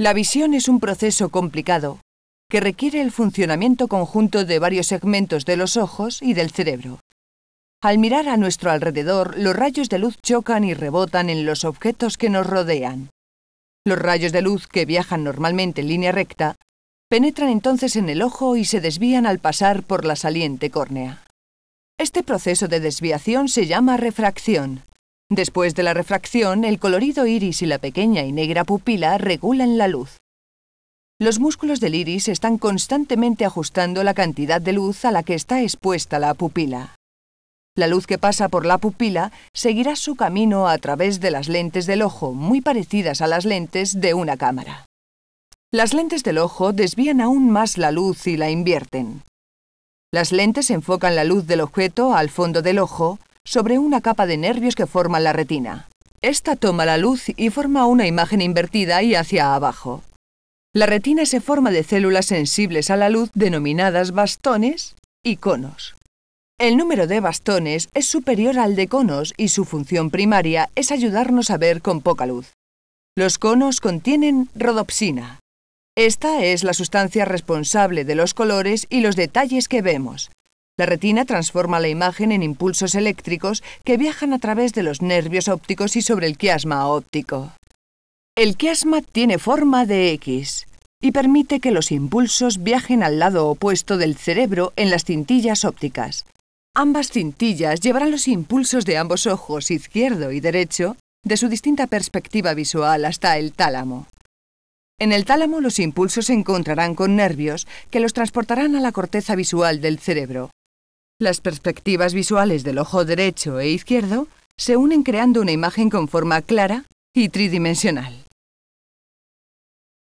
La visión es un proceso complicado que requiere el funcionamiento conjunto de varios segmentos de los ojos y del cerebro. Al mirar a nuestro alrededor, los rayos de luz chocan y rebotan en los objetos que nos rodean. Los rayos de luz que viajan normalmente en línea recta penetran entonces en el ojo y se desvían al pasar por la saliente córnea. Este proceso de desviación se llama refracción. Después de la refracción, el colorido iris y la pequeña y negra pupila regulan la luz. Los músculos del iris están constantemente ajustando la cantidad de luz a la que está expuesta la pupila. La luz que pasa por la pupila seguirá su camino a través de las lentes del ojo, muy parecidas a las lentes de una cámara. Las lentes del ojo desvían aún más la luz y la invierten. Las lentes enfocan la luz del objeto al fondo del ojo sobre una capa de nervios que forman la retina. Esta toma la luz y forma una imagen invertida y hacia abajo. La retina se forma de células sensibles a la luz denominadas bastones y conos. El número de bastones es superior al de conos y su función primaria es ayudarnos a ver con poca luz. Los conos contienen rodopsina. Esta es la sustancia responsable de los colores y los detalles que vemos, la retina transforma la imagen en impulsos eléctricos que viajan a través de los nervios ópticos y sobre el quiasma óptico. El quiasma tiene forma de X y permite que los impulsos viajen al lado opuesto del cerebro en las cintillas ópticas. Ambas cintillas llevarán los impulsos de ambos ojos, izquierdo y derecho, de su distinta perspectiva visual hasta el tálamo. En el tálamo los impulsos se encontrarán con nervios que los transportarán a la corteza visual del cerebro, las perspectivas visuales del ojo derecho e izquierdo se unen creando una imagen con forma clara y tridimensional.